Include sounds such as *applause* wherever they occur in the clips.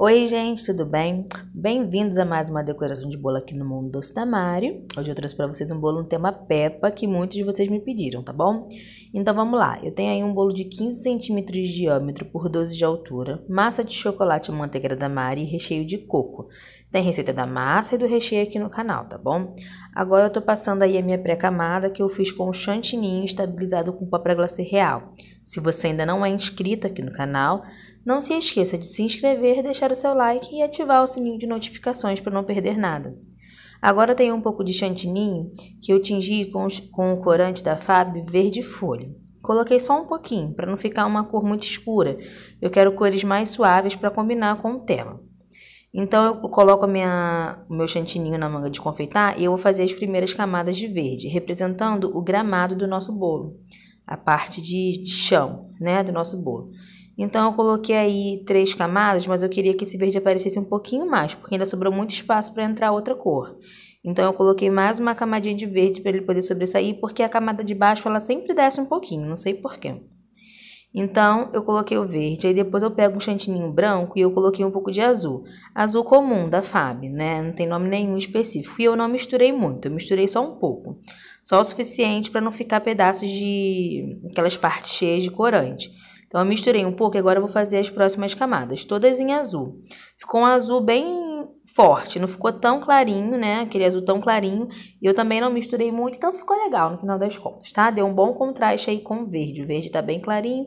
Oi, gente, tudo bem? Bem-vindos a mais uma decoração de bolo aqui no Mundo Doce da Mari. Hoje eu trouxe para vocês um bolo no tema Peppa, que muitos de vocês me pediram, tá bom? Então vamos lá. Eu tenho aí um bolo de 15 centímetros de diâmetro por 12 de altura, massa de chocolate à manteiga da Mari e recheio de coco. Tem receita da massa e do recheio aqui no canal, tá bom? Agora eu tô passando aí a minha pré-camada que eu fiz com chantininho estabilizado com papel glacê real. Se você ainda não é inscrito aqui no canal, não se esqueça de se inscrever, deixar o seu like e ativar o sininho de notificações para não perder nada. Agora eu tenho um pouco de chantininho que eu tingi com, com o corante da Fab verde folha. Coloquei só um pouquinho, para não ficar uma cor muito escura. Eu quero cores mais suaves para combinar com o tema. Então, eu coloco o meu chantininho na manga de confeitar e eu vou fazer as primeiras camadas de verde, representando o gramado do nosso bolo, a parte de chão, né, do nosso bolo. Então, eu coloquei aí três camadas, mas eu queria que esse verde aparecesse um pouquinho mais, porque ainda sobrou muito espaço para entrar outra cor. Então, eu coloquei mais uma camadinha de verde para ele poder sobressair, porque a camada de baixo, ela sempre desce um pouquinho, não sei porquê. Então, eu coloquei o verde, aí depois eu pego um chantininho branco e eu coloquei um pouco de azul. Azul comum, da FAB, né? Não tem nome nenhum específico. E eu não misturei muito, eu misturei só um pouco. Só o suficiente para não ficar pedaços de... aquelas partes cheias de corante. Então, eu misturei um pouco e agora eu vou fazer as próximas camadas, todas em azul. Ficou um azul bem forte, não ficou tão clarinho, né? Aquele azul tão clarinho. E eu também não misturei muito, então ficou legal no final das contas, tá? Deu um bom contraste aí com o verde. O verde tá bem clarinho,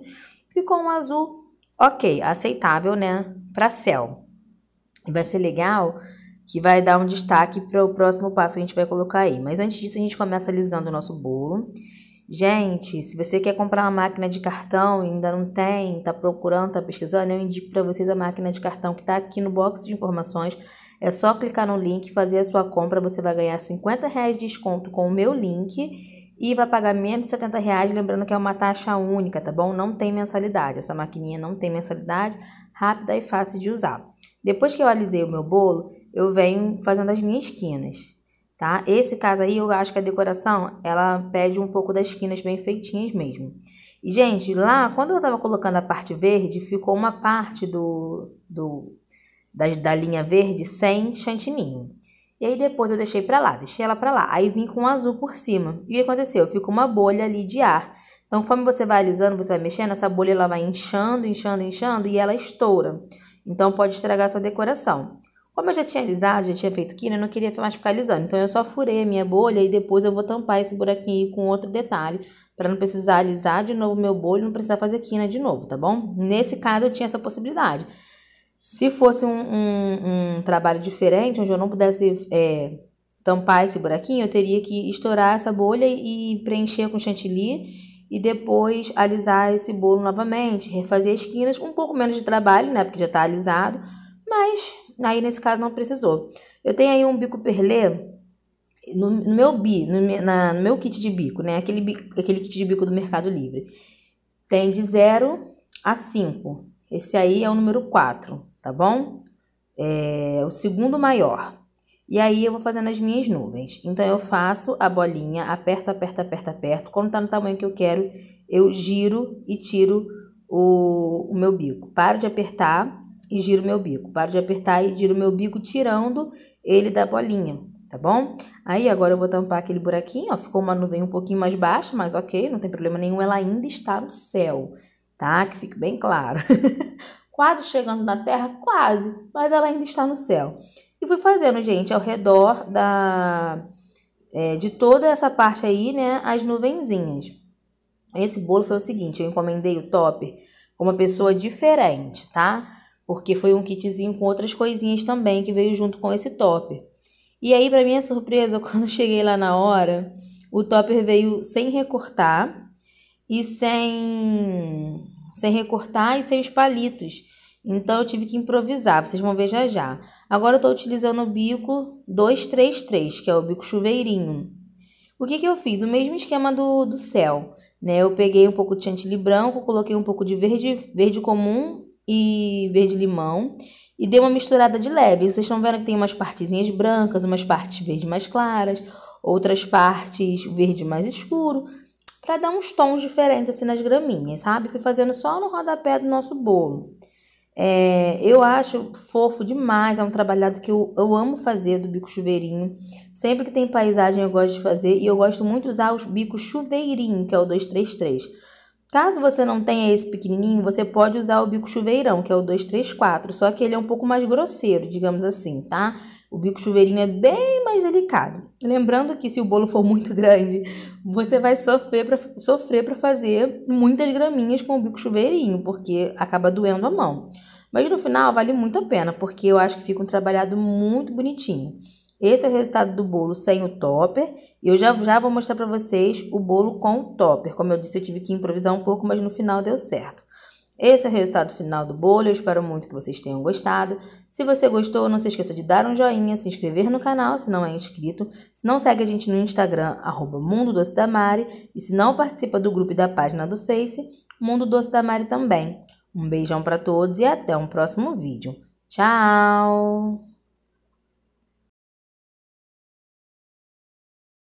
ficou um azul ok, aceitável, né? Pra céu. vai ser legal que vai dar um destaque para o próximo passo que a gente vai colocar aí. Mas antes disso, a gente começa alisando o nosso bolo. Gente, se você quer comprar uma máquina de cartão e ainda não tem, tá procurando, tá pesquisando, eu indico para vocês a máquina de cartão que tá aqui no box de informações é só clicar no link, fazer a sua compra, você vai ganhar 50 reais de desconto com o meu link e vai pagar menos de 70 reais, lembrando que é uma taxa única, tá bom? Não tem mensalidade, essa maquininha não tem mensalidade, rápida e fácil de usar. Depois que eu alisei o meu bolo, eu venho fazendo as minhas esquinas, tá? Esse caso aí, eu acho que a decoração, ela pede um pouco das esquinas bem feitinhas mesmo. E, gente, lá, quando eu tava colocando a parte verde, ficou uma parte do... do da, da linha verde sem chantininho. E aí depois eu deixei para lá, deixei ela para lá. Aí vim com azul por cima. E o que aconteceu? Ficou uma bolha ali de ar. Então, conforme você vai alisando, você vai mexendo, essa bolha ela vai inchando, inchando, inchando e ela estoura. Então, pode estragar sua decoração. Como eu já tinha alisado, já tinha feito quina, eu não queria mais ficar alisando. Então, eu só furei a minha bolha e depois eu vou tampar esse buraquinho com outro detalhe, para não precisar alisar de novo meu bolho, não precisar fazer quina de novo, tá bom? Nesse caso, eu tinha essa possibilidade. Se fosse um, um, um trabalho diferente, onde eu não pudesse é, tampar esse buraquinho, eu teria que estourar essa bolha e preencher com chantilly e depois alisar esse bolo novamente, refazer as esquinas, um pouco menos de trabalho, né, porque já tá alisado, mas aí nesse caso não precisou. Eu tenho aí um bico perlê no, no meu bi, no, na, no meu kit de bico, né, aquele, bico, aquele kit de bico do Mercado Livre. Tem de 0 a 5, esse aí é o número 4 tá bom? É o segundo maior. E aí eu vou fazendo as minhas nuvens. Então eu faço a bolinha, aperto, aperto, aperto, aperto. Quando tá no tamanho que eu quero, eu giro e tiro o, o meu bico. Paro de apertar e giro o meu bico. Paro de apertar e giro o meu bico, tirando ele da bolinha, tá bom? Aí agora eu vou tampar aquele buraquinho, ó. Ficou uma nuvem um pouquinho mais baixa, mas ok, não tem problema nenhum. Ela ainda está no céu, tá? Que fique bem claro. *laughs* quase chegando na terra, quase, mas ela ainda está no céu. E fui fazendo, gente, ao redor da é, de toda essa parte aí, né, as nuvenzinhas. Esse bolo foi o seguinte, eu encomendei o topper com uma pessoa diferente, tá? Porque foi um kitzinho com outras coisinhas também que veio junto com esse topper. E aí, para minha surpresa, *laughs* quando cheguei lá na hora, o topper veio sem recortar e sem sem recortar e sem os palitos. Então eu tive que improvisar, vocês vão ver já já. Agora eu estou utilizando o bico 233, que é o bico chuveirinho. O que, que eu fiz? O mesmo esquema do, do céu, né? Eu peguei um pouco de chantilly branco, coloquei um pouco de verde, verde comum e verde limão e dei uma misturada de leve. Vocês estão vendo que tem umas partezinhas brancas, umas partes verde mais claras, outras partes verde mais escuro para dar uns tons diferentes assim nas graminhas, sabe? Fui fazendo só no rodapé do nosso bolo. É, eu acho fofo demais, é um trabalhado que eu, eu amo fazer do bico chuveirinho. Sempre que tem paisagem eu gosto de fazer e eu gosto muito de usar o bico chuveirinho, que é o 233. Caso você não tenha esse pequenininho, você pode usar o bico chuveirão, que é o 234, só que ele é um pouco mais grosseiro, digamos assim, tá? O bico chuveirinho é bem mais delicado. Lembrando que se o bolo for muito grande, você vai sofrer para sofrer fazer muitas graminhas com o bico chuveirinho, porque acaba doendo a mão. Mas no final vale muito a pena, porque eu acho que fica um trabalhado muito bonitinho. Esse é o resultado do bolo sem o topper. E eu já, já vou mostrar para vocês o bolo com o topper. Como eu disse, eu tive que improvisar um pouco, mas no final deu certo. Esse é o resultado final do bolo, eu espero muito que vocês tenham gostado. Se você gostou, não se esqueça de dar um joinha, se inscrever no canal se não é inscrito, se não segue a gente no Instagram, arroba Mundo Doce da Mari, e se não participa do grupo e da página do Face, Mundo Doce da Mari também. Um beijão para todos e até um próximo vídeo. Tchau!